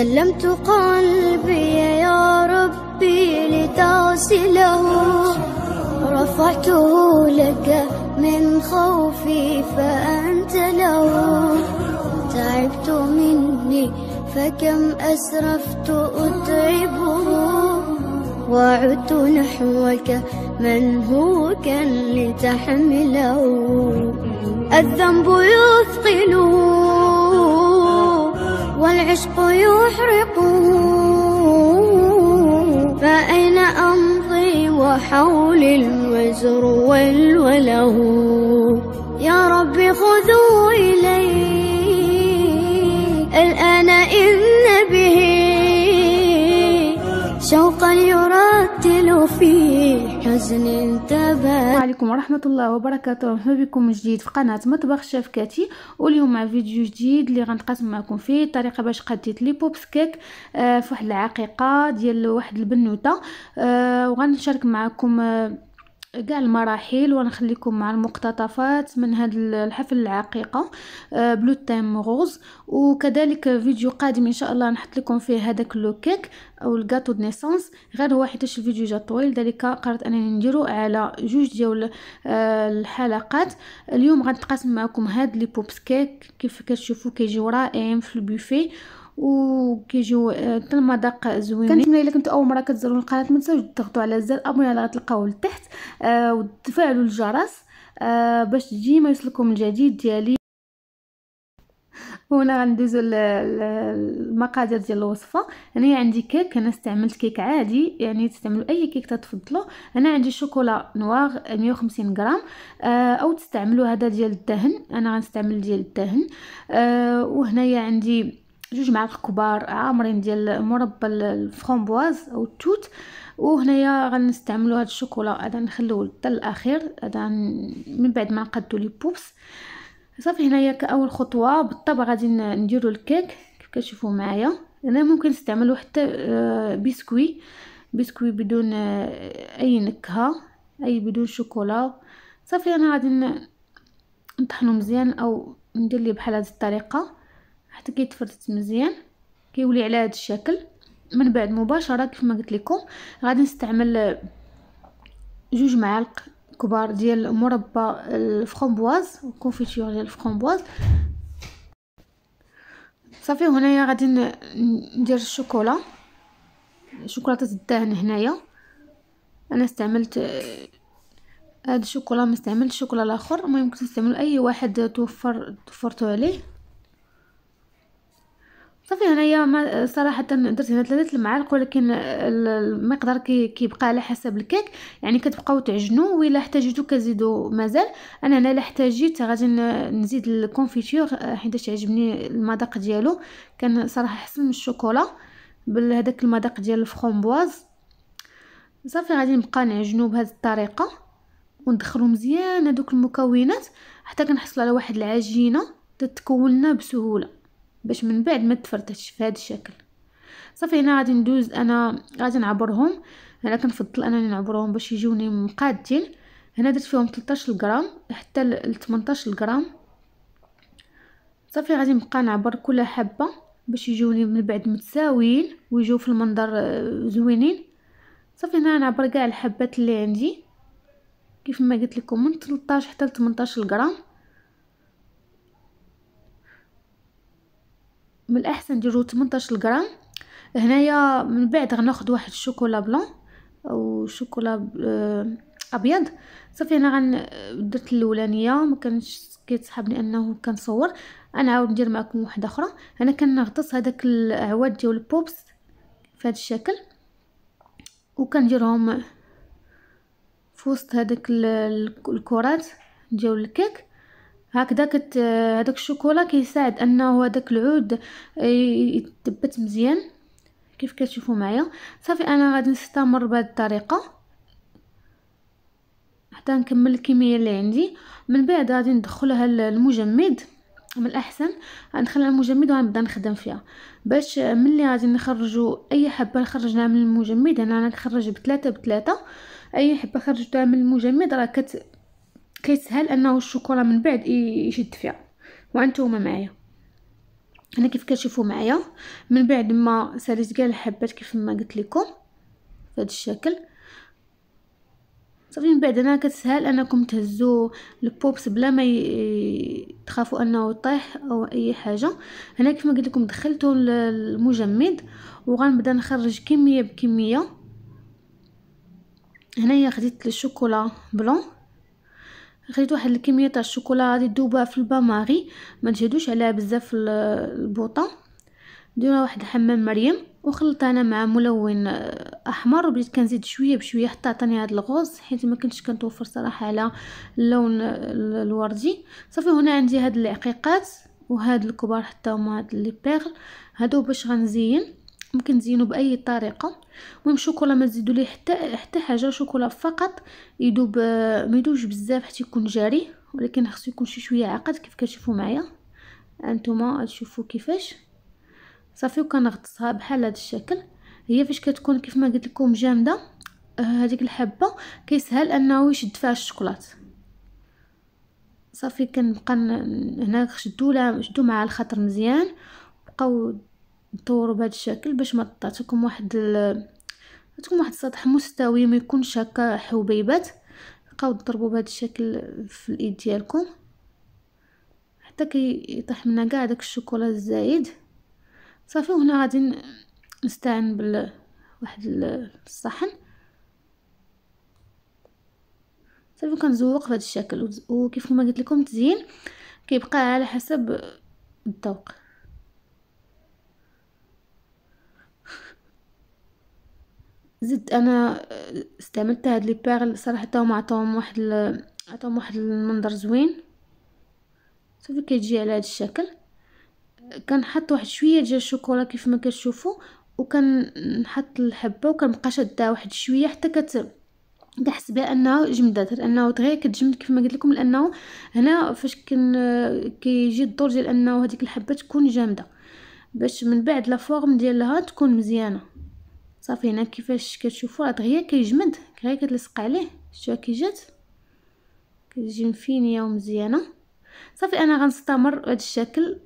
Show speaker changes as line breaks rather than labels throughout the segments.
سلمت قلبي يا ربي لتغسله رفعته لك من خوفي فأنت له تعبت مني فكم أسرفت أتعبه وعدت نحوك منهوكا لتحمله الذنب يثقله والعشق يحرقه فأين أمضي وحولي الوزر والوله يا رب خذوا إلي الآن إن به شوقا يرتل في السلام عليكم ورحمة الله وبركاته مرحبا بكم جديد في قناة مطبخ شاف كاتي واليوم مع فيديو جديد اللي غنتقاسم معكم فيه الطريقة باش قديت لي بوبس كيك آه في واحد العقيقة ديال واحد البنوتة آه وغنشارك معكم آه كاع المراحل ونخليكم مع المقتطفات من هذا الحفل العقيقه بلو تيم غوز وكذلك فيديو قادم ان شاء الله نحط لكم فيه هذاك لو كيك او الكاطو دو نيسانس غير هو حيتاش الفيديو جا طويل ذلك قررت انني نديرو على جوج ديال آه، الحلقات اليوم غنتقاسم معكم هاد لي بوبس كيك كيف كتشوفوا كيجيو رائعين في البوفيه وكيجيو آه، حتى المذاق زوينين كنتمنى الا كنتو اول مره كتزوروا القناه ما تنساوش تضغطوا على زر ابوني على غتلقاوه لتحت آه، وتفعلوا الجرس آه، باش ديما يوصلكم الجديد ديالي هنا غندوزو المقادير ديال الوصفه انا عندي كيك انا استعملت كيك عادي يعني تستعملوا اي كيك تفضلوا انا عندي شوكولا نواغ 150 غرام او تستعملوا هذا ديال الدهن انا غنستعمل ديال الدهن آه وهنايا عندي جوج معالق كبار عامرين ديال مربى الفرومبواز او التوت وهنايا غنستعملو هاد الشوكولا هذا نخلوه حتى الاخير هذا من بعد ما نقادو لي بوبس صافي هنايا كاول خطوه بالطبع غادي نديرو الكيك كيف كتشوفوا معايا هنا ممكن نستعملو حتى آه، بسكوي بسكوي بدون آه، اي نكهه اي بدون شوكولا صافي انا غادي نطحنو مزيان او ندير ليه بحال هذه الطريقه حتى كيتفرتت مزيان كيولي على هذا الشكل من بعد مباشره كيف ما قلت لكم غادي نستعمل جوج معالق كبار ديال مربى الفرومبواز وكونفيتور ديال الفرومبواز صافي هنايا غادي ندير الشوكولا شوكولاته الدهن هنايا انا استعملت هاد الشوكولا ما استعملتش الشوكولا الاخر المهم كنت تستعملوا اي واحد توفر توفرتو عليه صافي هنايا ما صراحه درت هنا ثلاثه المعالق ولكن المقدار كيبقى على حسب الكيك يعني كتبقاو تعجنوا ولا احتاجتو كزيدوا مازال انا هنا الا احتاجيت غادي نزيد الكونفيتور حيت عجبني المذاق ديالو كان صراحه احسن من الشوكولا بهذاك المذاق ديال الفخومبواز صافي غادي نبقى نعجنو بهذه الطريقه وندخلو مزيان هذوك المكونات حتى كنحصلوا على واحد العجينه تتكون لنا بسهوله باش من بعد ما تفرتش في هذا الشكل صافي هنا غادي ندوز انا غادي نعبرهم انا كنفضل انني نعبرهم باش يجوني مقادين هنا درت فيهم 13 غرام حتى ل 18 غرام صافي غادي نبقى نعبر كل حبه باش يجوني من بعد متساويين ويجوا في المنظر آه، زوينين صافي هنا نعبر كاع الحبات اللي عندي كيف ما قلت لكم من 13 حتى ل 18 غرام من الاحسن نديرو 18 غرام هنايا من بعد غناخد واحد الشوكولا بلون او شوكولا آه، ابيض صافي انا غن درت الاولانيه ما كانش كيتسحبني انه كنصور غنعاود ندير معكم واحده اخرى انا كنغطس هذاك العواد ديال البوبس في هذا الشكل وكنديرهم في وسط هذاك الكرات ديال الكيك كت هذاك الشوكولا كيساعد انه هذاك العود آه، يتبت مزيان كيف كتشوفوا معايا صافي انا غادي نستمر بهذه الطريقه حتى نكمل الكميه اللي عندي من بعد غادي ندخلها للمجمد من الاحسن غنخليها المجمد وغنبدا نخدم فيها باش ملي غادي نخرجوا اي حبه خرجناها من المجمد انا انا كنخرج بثلاثه بثلاثه اي حبه خرجتها من المجمد راه كت كيسهل انه الشوكولا من بعد يشد فيها وانتم معايا هنا كيف كتشوفوا معايا من بعد ما ساليت كاع الحبات كيف ما قلت لكم بهذا الشكل صافي من بعد انا كتسهل انكم تهزوا البوبس بلا ما تخافوا انه يطيح او اي حاجه هنا كيف ما قلت لكم دخلته للمجمد وغنبدا نخرج كميه بكميه هنايا خديت الشوكولا بلون خديت واحد الكميه تاع الشوكولا غادي تذوبها في الباماري ما تجهدوش عليها بزاف البوطه ديرنا واحد الحمام مريم وخلطت انا مع ملون آه، احمر وبديت كنزيد شويه بشويه حتى عطاني هذا الغوز حيت ما كنتش كنتوفر صراحه على اللون آه، الوردي صافي هنا عندي هاد العقيقات وهاد الكبار حتى هما هاد لي بيغل هادو باش غنزين ممكن تزينوا باي طريقه المهم شوكولا ما تزيدوا ليه حتى حتى حاجه شوكولا فقط يدوب آه، ما يدوبش بزاف حتى يكون جاري ولكن خصو يكون شي شويه عقد كيف كتشوفوا معايا انتما تشوفوا كيفاش صافي وكنغطسها بحال هذا الشكل هي فاش كتكون كيف ما قلت لكم جامده هذيك آه، الحبه كيسهل انه يشد فيها الشوكولات صافي كنبقى هنا شدو لها شدو مع الخاطر مزيان بقاو دوروا بهذا الشكل باش ما تعطيكم واحد ال... تعطيكم واحد السطح مستوي ما يكونش هكا حبيبات بقاو تضربوا بهذا الشكل في الايد ديالكم حتى كيطيح كي منا كاع داك الشوكولا الزايد صافي وهنا غادي نستعن بواحد الصحن صافي كنزوق بهذا الشكل وكيف ما قلت لكم تزيين كيبقى على حسب الذوق زدت انا آه، استعملت هاد لي بيرل صراحه هما عطاهم واحد ال... عطاهم واحد المنظر زوين صافي كتجي على هذا الشكل كنحط واحد شويه ديال الشوكولا كيف ما كتشوفوا وكنحط الحبه وكنبقى شاده واحد شويه حتى كت كنحس بها انها جمدات لانه دغيا كتجمد كيف ما قلت لكم لانه هنا فاش كن كيجي الدور ديال انه هذيك الحبه تكون جامده باش من بعد لا فورم ديالها تكون مزيانه صافي هنا كيفاش كتشوفوا راه دغيا كيجمد غير كتلصق عليه شتو كي جات كتجي مفينيه ومزيانه صافي انا غنستمر بهذا الشكل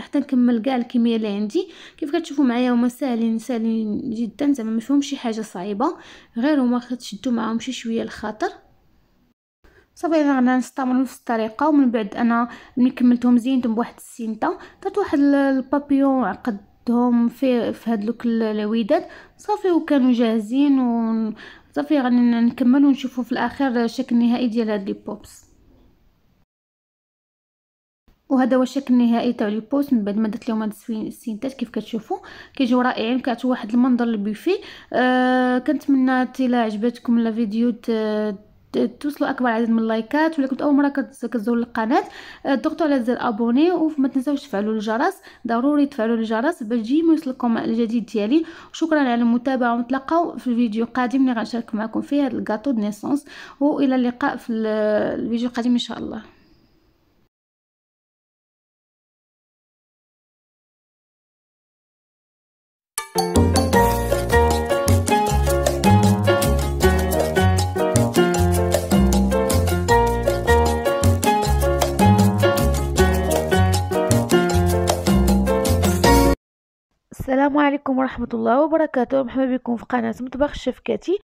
حتى نكمل كاع الكميه اللي عندي كيف كتشوفوا معايا هما ساهلين ساهلين جدا زعما ما فيهم شي حاجه صعيبه غير هما كتشدوا معاهم شي شويه الخاطر صافي انا غنستمر بنفس نفس الطريقه ومن بعد انا ملي كملتهم زينتهم بواحد السينطه درت واحد البابيون عقد درتهم في في هادلوك الوداد صافي وكانوا جاهزين و صافي غادي نكمل ونشوفوا في الاخر الشكل النهائي ديال هاد لي بوبس وهذا هو الشكل النهائي تاع لي بوبس من بعد ما درت لهم هاد السينتات كيف كتشوفوا كيجيو رائعين كيعطيو واحد المنظر البيفي آه كنتمنى تلا عجبتكم لا فيديو توصلوا اكبر عدد من اللايكات ولا كنت اول مره كتزور القناه آه، ضغطوا على زر ابوني وما تنساوش تفعلوا الجرس ضروري تفعلوا الجرس باش ديما يوصلكم الجديد ديالي شكرا على المتابعه ونتلاقاو في الفيديو القادم اللي غنشارك معكم فيه هذا الكاطو دنيسونس نيسونس والى اللقاء في الفيديو القادم ان شاء الله السلام عليكم ورحمه الله وبركاته مرحبا بكم في قناه مطبخ الشيف كاتي